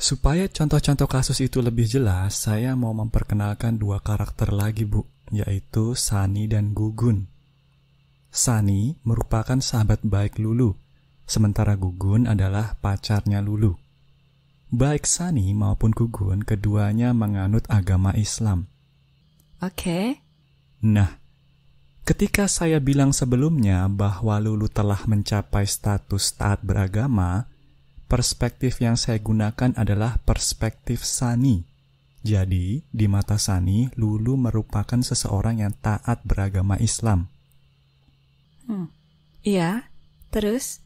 Supaya contoh-contoh kasus itu lebih jelas, saya mau memperkenalkan dua karakter lagi, Bu, yaitu Sani dan Gugun. Sani merupakan sahabat baik Lulu, sementara Gugun adalah pacarnya Lulu. Baik Sani maupun Gugun keduanya menganut agama Islam. Oke. Okay. Nah, ketika saya bilang sebelumnya bahwa Lulu telah mencapai status taat beragama, perspektif yang saya gunakan adalah perspektif Sani. Jadi, di mata Sani, Lulu merupakan seseorang yang taat beragama Islam. Hmm. Iya, terus?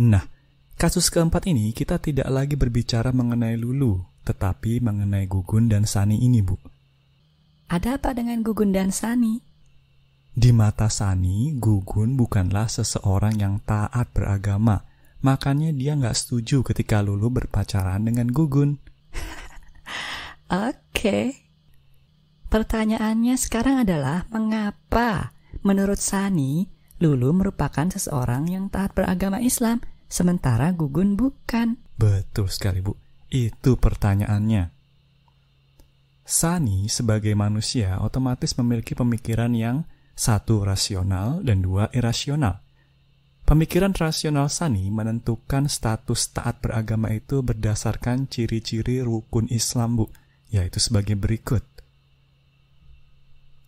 Nah, kasus keempat ini kita tidak lagi berbicara mengenai Lulu, tetapi mengenai Gugun dan Sani ini, Bu. Ada apa dengan Gugun dan Sani? Di mata Sani, Gugun bukanlah seseorang yang taat beragama – Makanya dia nggak setuju ketika Lulu berpacaran dengan Gugun. Oke. Okay. Pertanyaannya sekarang adalah mengapa menurut Sani Lulu merupakan seseorang yang taat beragama Islam sementara Gugun bukan? Betul sekali, Bu. Itu pertanyaannya. Sani sebagai manusia otomatis memiliki pemikiran yang satu rasional dan dua irasional. Pemikiran rasional Sani menentukan status taat beragama itu berdasarkan ciri-ciri rukun Islam, Bu, yaitu sebagai berikut.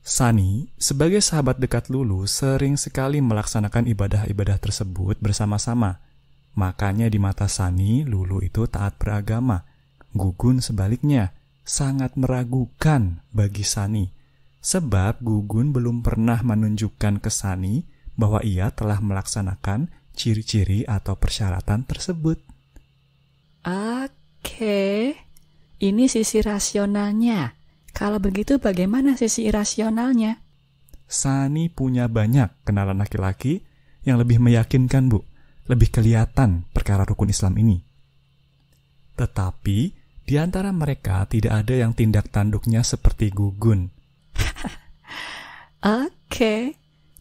Sani, sebagai sahabat dekat Lulu, sering sekali melaksanakan ibadah-ibadah tersebut bersama-sama. Makanya di mata Sani, Lulu itu taat beragama. Gugun sebaliknya, sangat meragukan bagi Sani. Sebab Gugun belum pernah menunjukkan ke Sani bahwa ia telah melaksanakan ciri-ciri atau persyaratan tersebut. Oke, ini sisi rasionalnya. Kalau begitu bagaimana sisi irasionalnya? Sani punya banyak kenalan laki-laki yang lebih meyakinkan, Bu. Lebih kelihatan perkara rukun Islam ini. Tetapi, di antara mereka tidak ada yang tindak tanduknya seperti gugun. Oke. Okay.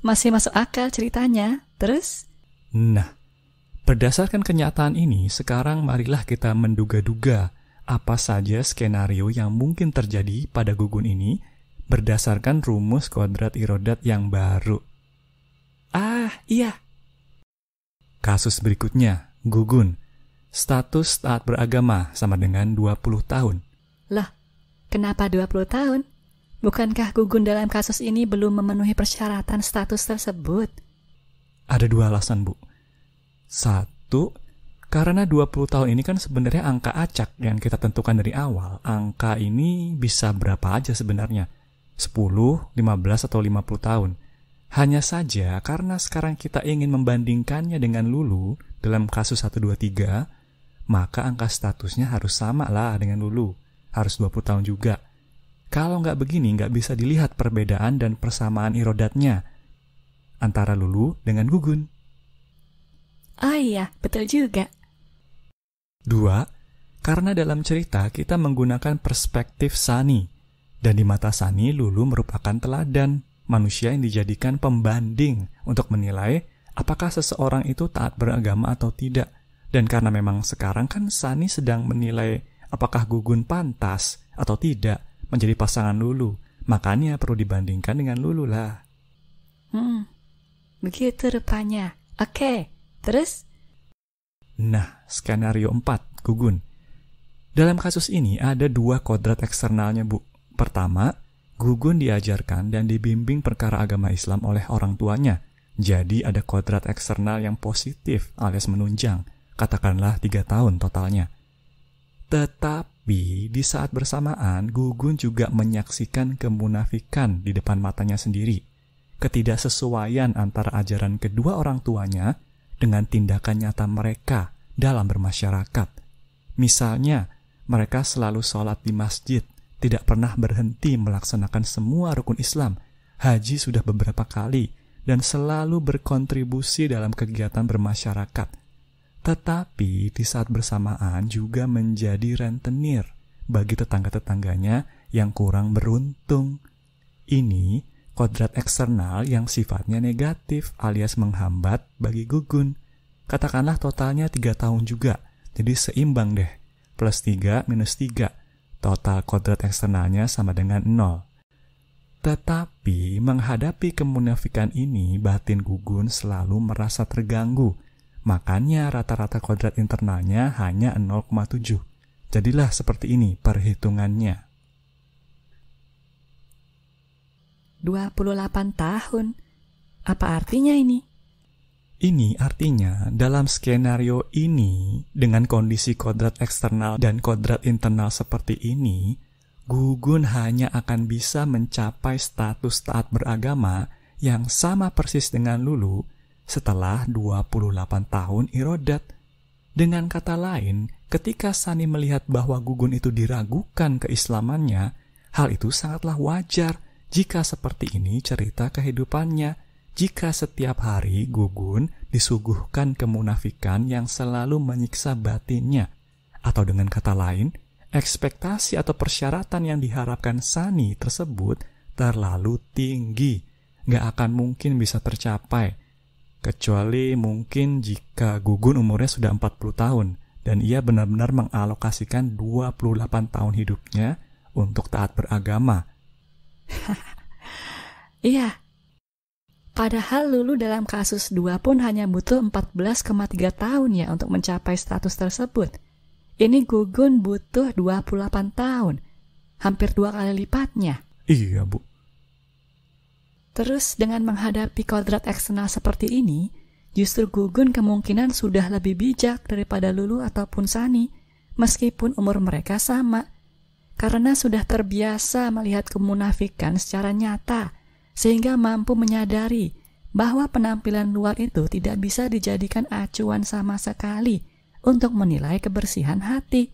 Masih masuk akal ceritanya. Terus? Nah, berdasarkan kenyataan ini, sekarang marilah kita menduga-duga apa saja skenario yang mungkin terjadi pada gugun ini berdasarkan rumus kuadrat irodat yang baru. Ah, iya. Kasus berikutnya, gugun. Status taat beragama sama dengan 20 tahun. Lah, kenapa 20 tahun? Bukankah Gugun dalam kasus ini belum memenuhi persyaratan status tersebut? Ada dua alasan, Bu. Satu, karena 20 tahun ini kan sebenarnya angka acak yang kita tentukan dari awal. Angka ini bisa berapa aja sebenarnya. 10, 15, atau 50 tahun. Hanya saja karena sekarang kita ingin membandingkannya dengan Lulu dalam kasus 123, maka angka statusnya harus sama lah dengan Lulu. Harus 20 tahun juga. Kalau nggak begini, nggak bisa dilihat perbedaan dan persamaan irodatnya antara Lulu dengan Gugun. Oh iya, betul juga. Dua, karena dalam cerita kita menggunakan perspektif Sani, dan di mata Sani Lulu merupakan teladan, manusia yang dijadikan pembanding untuk menilai apakah seseorang itu taat beragama atau tidak. Dan karena memang sekarang kan Sani sedang menilai apakah Gugun pantas atau tidak, menjadi pasangan Lulu. Makanya perlu dibandingkan dengan Lulu lah. Hmm, begitu rupanya. Oke, terus? Nah, skenario 4, Gugun. Dalam kasus ini ada dua kodrat eksternalnya, Bu. Pertama, Gugun diajarkan dan dibimbing perkara agama Islam oleh orang tuanya. Jadi ada kodrat eksternal yang positif alias menunjang. Katakanlah tiga tahun totalnya. Tetap tapi di saat bersamaan, Gugun juga menyaksikan kemunafikan di depan matanya sendiri. Ketidaksesuaian antara ajaran kedua orang tuanya dengan tindakan nyata mereka dalam bermasyarakat. Misalnya, mereka selalu sholat di masjid, tidak pernah berhenti melaksanakan semua rukun Islam. Haji sudah beberapa kali dan selalu berkontribusi dalam kegiatan bermasyarakat tetapi di saat bersamaan juga menjadi rentenir bagi tetangga-tetangganya yang kurang beruntung. Ini kodrat eksternal yang sifatnya negatif alias menghambat bagi gugun. Katakanlah totalnya 3 tahun juga, jadi seimbang deh. Plus 3 minus 3, total kodrat eksternalnya sama dengan 0. Tetapi menghadapi kemunafikan ini, batin gugun selalu merasa terganggu Makanya rata-rata kuadrat internalnya hanya 0,7. Jadilah seperti ini perhitungannya. 28 tahun. Apa artinya ini? Ini artinya dalam skenario ini dengan kondisi kodrat eksternal dan kodrat internal seperti ini, Gugun hanya akan bisa mencapai status taat beragama yang sama persis dengan Lulu setelah 28 tahun Irodat. Dengan kata lain, ketika Sani melihat bahwa Gugun itu diragukan keislamannya, hal itu sangatlah wajar jika seperti ini cerita kehidupannya. Jika setiap hari Gugun disuguhkan kemunafikan yang selalu menyiksa batinnya, atau dengan kata lain, ekspektasi atau persyaratan yang diharapkan Sani tersebut terlalu tinggi, nggak akan mungkin bisa tercapai Kecuali mungkin jika Gugun umurnya sudah 40 tahun dan ia benar-benar mengalokasikan 28 tahun hidupnya untuk taat beragama. iya. Padahal Lulu dalam kasus 2 pun hanya butuh 14,3 tahun ya untuk mencapai status tersebut. Ini Gugun butuh 28 tahun. Hampir dua kali lipatnya. Iya, Bu. Terus dengan menghadapi kodrat eksternal seperti ini, justru Gugun kemungkinan sudah lebih bijak daripada Lulu ataupun Sani, meskipun umur mereka sama, karena sudah terbiasa melihat kemunafikan secara nyata, sehingga mampu menyadari bahwa penampilan luar itu tidak bisa dijadikan acuan sama sekali untuk menilai kebersihan hati.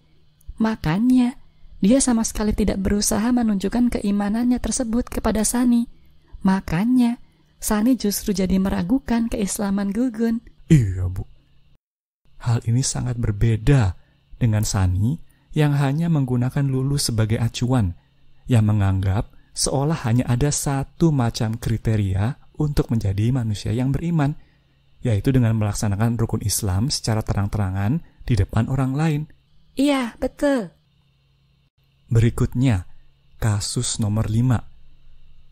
Makanya, dia sama sekali tidak berusaha menunjukkan keimanannya tersebut kepada Sani Makanya, Sani justru jadi meragukan keislaman Gugun. Iya, Bu. Hal ini sangat berbeda dengan Sani yang hanya menggunakan Lulu sebagai acuan, yang menganggap seolah hanya ada satu macam kriteria untuk menjadi manusia yang beriman, yaitu dengan melaksanakan rukun Islam secara terang-terangan di depan orang lain. Iya, betul. Berikutnya, kasus nomor 5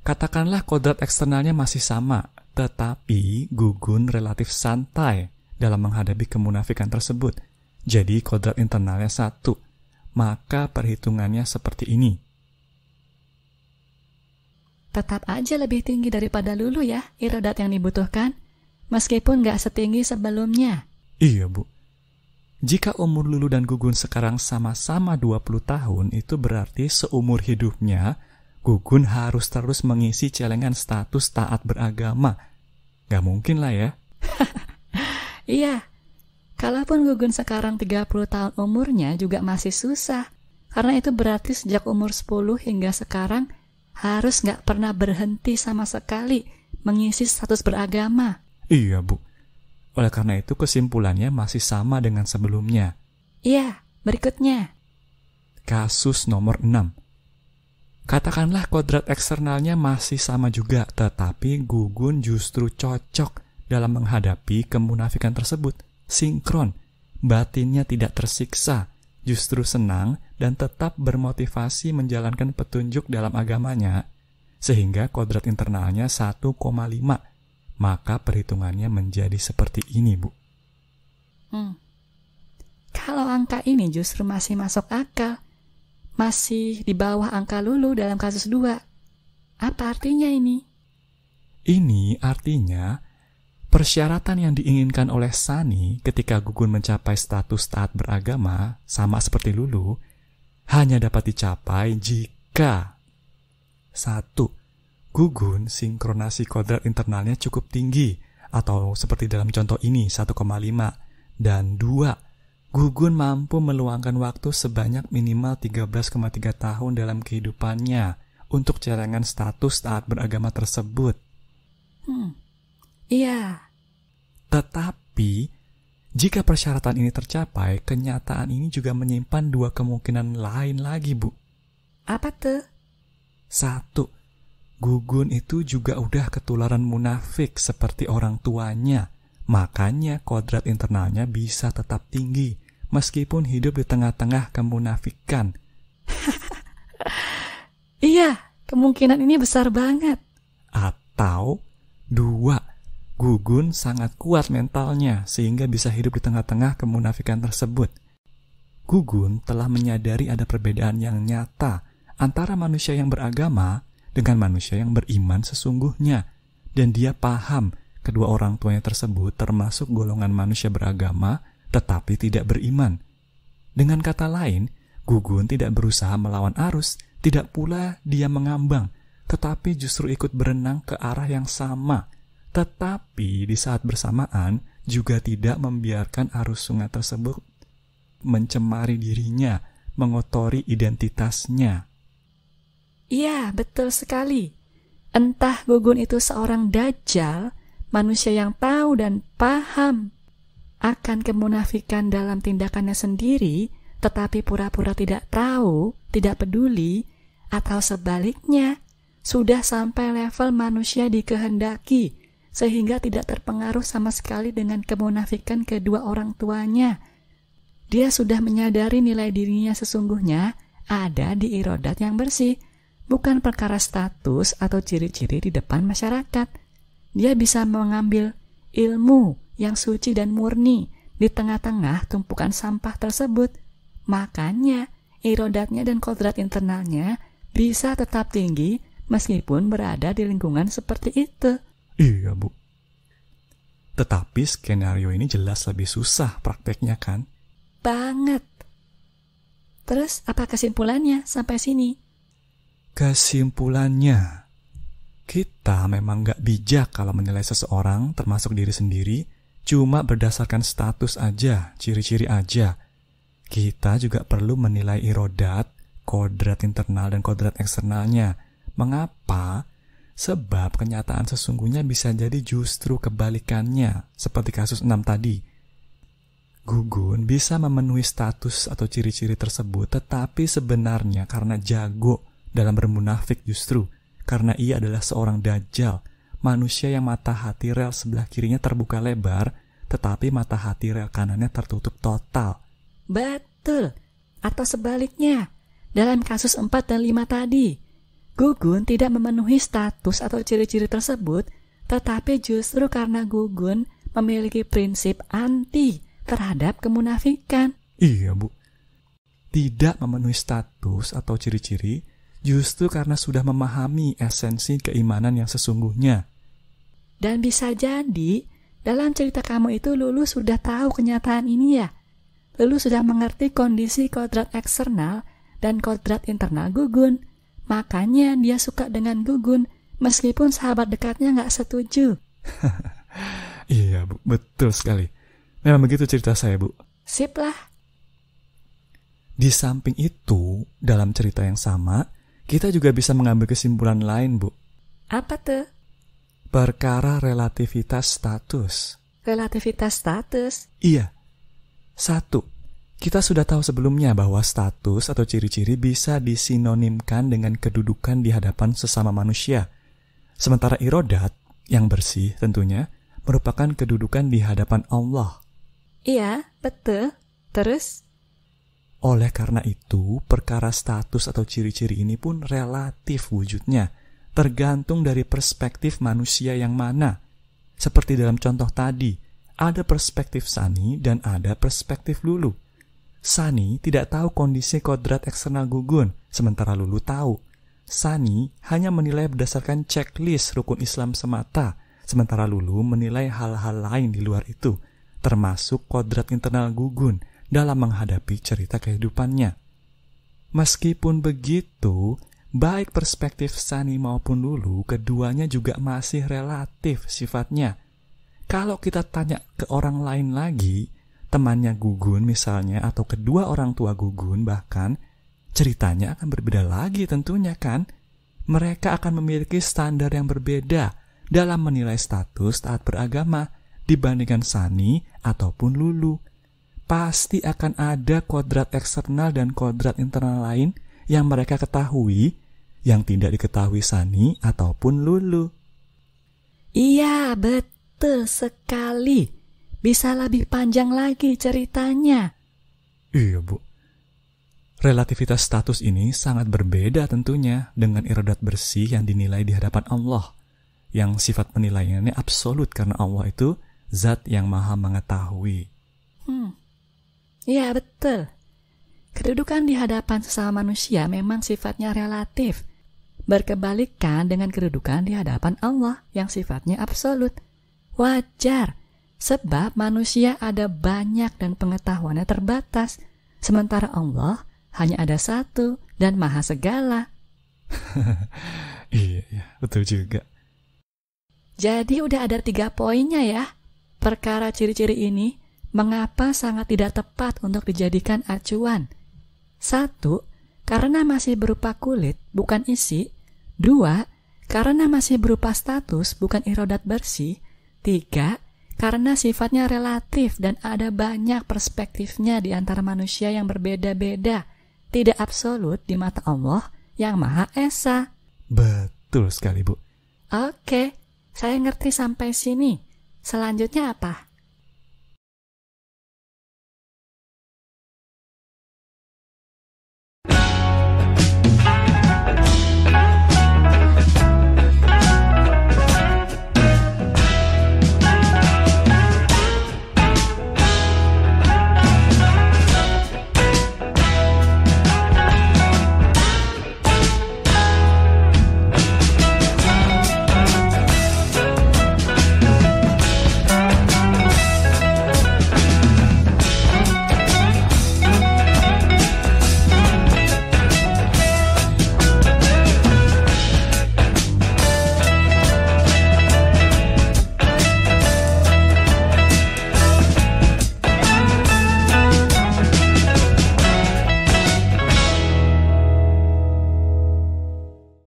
Katakanlah kodrat eksternalnya masih sama, tetapi gugun relatif santai dalam menghadapi kemunafikan tersebut. Jadi kodrat internalnya satu, maka perhitungannya seperti ini. Tetap aja lebih tinggi daripada lulu ya, irodat yang dibutuhkan, meskipun gak setinggi sebelumnya. Iya, Bu. Jika umur Lulu dan Gugun sekarang sama-sama 20 tahun, itu berarti seumur hidupnya Gugun harus terus mengisi celengan status taat beragama. Gak mungkin lah ya. iya, kalaupun Gugun sekarang 30 tahun umurnya juga masih susah. Karena itu berarti sejak umur 10 hingga sekarang harus gak pernah berhenti sama sekali mengisi status beragama. Iya, Bu. Oleh karena itu kesimpulannya masih sama dengan sebelumnya. Iya, berikutnya. Kasus nomor 6 Katakanlah kodrat eksternalnya masih sama juga, tetapi gugun justru cocok dalam menghadapi kemunafikan tersebut. Sinkron, batinnya tidak tersiksa, justru senang dan tetap bermotivasi menjalankan petunjuk dalam agamanya, sehingga kodrat internalnya 1,5. Maka perhitungannya menjadi seperti ini, Bu. Hmm. Kalau angka ini justru masih masuk akal, masih di bawah angka Lulu dalam kasus 2. Apa artinya ini? Ini artinya persyaratan yang diinginkan oleh Sani ketika Gugun mencapai status taat beragama sama seperti Lulu hanya dapat dicapai jika satu Gugun sinkronasi kodrat internalnya cukup tinggi atau seperti dalam contoh ini 1,5 dan 2 Gugun mampu meluangkan waktu sebanyak minimal 13,3 tahun dalam kehidupannya untuk cerangan status taat beragama tersebut. Hmm, iya. Tetapi, jika persyaratan ini tercapai, kenyataan ini juga menyimpan dua kemungkinan lain lagi, Bu. Apa tuh? Satu, Gugun itu juga udah ketularan munafik seperti orang tuanya. Makanya kodrat internalnya bisa tetap tinggi meskipun hidup di tengah-tengah kemunafikan. iya, kemungkinan ini besar banget. Atau dua, Gugun sangat kuat mentalnya sehingga bisa hidup di tengah-tengah kemunafikan tersebut. Gugun telah menyadari ada perbedaan yang nyata antara manusia yang beragama dengan manusia yang beriman sesungguhnya, dan dia paham kedua orang tuanya tersebut termasuk golongan manusia beragama tetapi tidak beriman. Dengan kata lain, Gugun tidak berusaha melawan arus, tidak pula dia mengambang, tetapi justru ikut berenang ke arah yang sama. Tetapi di saat bersamaan juga tidak membiarkan arus sungai tersebut mencemari dirinya, mengotori identitasnya. Iya, betul sekali. Entah Gugun itu seorang dajjal, manusia yang tahu dan paham akan kemunafikan dalam tindakannya sendiri, tetapi pura-pura tidak tahu, tidak peduli, atau sebaliknya, sudah sampai level manusia dikehendaki, sehingga tidak terpengaruh sama sekali dengan kemunafikan kedua orang tuanya. Dia sudah menyadari nilai dirinya sesungguhnya ada di irodat yang bersih, bukan perkara status atau ciri-ciri di depan masyarakat. Dia bisa mengambil ilmu yang suci dan murni di tengah-tengah tumpukan sampah tersebut. Makanya, irodatnya dan kodrat internalnya bisa tetap tinggi meskipun berada di lingkungan seperti itu. Iya, Bu. Tetapi skenario ini jelas lebih susah prakteknya kan? Banget. Terus apa kesimpulannya sampai sini? Kesimpulannya, kita memang gak bijak kalau menilai seseorang termasuk diri sendiri cuma berdasarkan status aja, ciri-ciri aja. Kita juga perlu menilai irodat, kodrat internal dan kodrat eksternalnya. Mengapa? Sebab kenyataan sesungguhnya bisa jadi justru kebalikannya, seperti kasus 6 tadi. Gugun bisa memenuhi status atau ciri-ciri tersebut, tetapi sebenarnya karena jago dalam bermunafik justru, karena ia adalah seorang dajjal, manusia yang mata hati rel sebelah kirinya terbuka lebar, tetapi mata hati rel kanannya tertutup total. Betul, atau sebaliknya, dalam kasus 4 dan 5 tadi, Gugun tidak memenuhi status atau ciri-ciri tersebut, tetapi justru karena Gugun memiliki prinsip anti terhadap kemunafikan. Iya, Bu. Tidak memenuhi status atau ciri-ciri justru karena sudah memahami esensi keimanan yang sesungguhnya. Dan bisa jadi, dalam cerita kamu itu Lulu sudah tahu kenyataan ini ya. Lulu sudah mengerti kondisi kodrat eksternal dan kodrat internal Gugun. Makanya dia suka dengan Gugun, meskipun sahabat dekatnya nggak setuju. iya, Bu. Betul sekali. Memang begitu cerita saya, Bu. Sip lah. Di samping itu, dalam cerita yang sama, kita juga bisa mengambil kesimpulan lain, Bu. Apa tuh? perkara relativitas status. Relativitas status? Iya. Satu, kita sudah tahu sebelumnya bahwa status atau ciri-ciri bisa disinonimkan dengan kedudukan di hadapan sesama manusia. Sementara irodat, yang bersih tentunya, merupakan kedudukan di hadapan Allah. Iya, betul. Terus? Oleh karena itu, perkara status atau ciri-ciri ini pun relatif wujudnya tergantung dari perspektif manusia yang mana. Seperti dalam contoh tadi, ada perspektif Sani dan ada perspektif Lulu. Sani tidak tahu kondisi kodrat eksternal gugun, sementara Lulu tahu. Sani hanya menilai berdasarkan checklist rukun Islam semata, sementara Lulu menilai hal-hal lain di luar itu, termasuk kodrat internal gugun dalam menghadapi cerita kehidupannya. Meskipun begitu, Baik perspektif Sani maupun Lulu, keduanya juga masih relatif sifatnya. Kalau kita tanya ke orang lain lagi, temannya Gugun misalnya, atau kedua orang tua Gugun bahkan, ceritanya akan berbeda lagi tentunya kan? Mereka akan memiliki standar yang berbeda dalam menilai status saat beragama dibandingkan Sani ataupun Lulu. Pasti akan ada kodrat eksternal dan kodrat internal lain yang mereka ketahui yang tidak diketahui Sani ataupun Lulu. Iya, betul sekali. Bisa lebih panjang lagi ceritanya. Iya, Bu. Relativitas status ini sangat berbeda tentunya dengan iradat bersih yang dinilai di hadapan Allah, yang sifat penilaiannya absolut karena Allah itu zat yang maha mengetahui. Hmm. Iya betul. Kedudukan di hadapan sesama manusia memang sifatnya relatif, berkebalikan dengan kedudukan di hadapan Allah yang sifatnya absolut. Wajar, sebab manusia ada banyak dan pengetahuannya terbatas, sementara Allah hanya ada satu dan maha segala. iya, iya, betul juga. Jadi udah ada tiga poinnya ya. Perkara ciri-ciri ini mengapa sangat tidak tepat untuk dijadikan acuan. Satu, karena masih berupa kulit, bukan isi, Dua, karena masih berupa status bukan irodat bersih. Tiga, karena sifatnya relatif dan ada banyak perspektifnya di antara manusia yang berbeda-beda, tidak absolut di mata Allah yang Maha Esa. Betul sekali, Bu. Oke, saya ngerti sampai sini. Selanjutnya apa?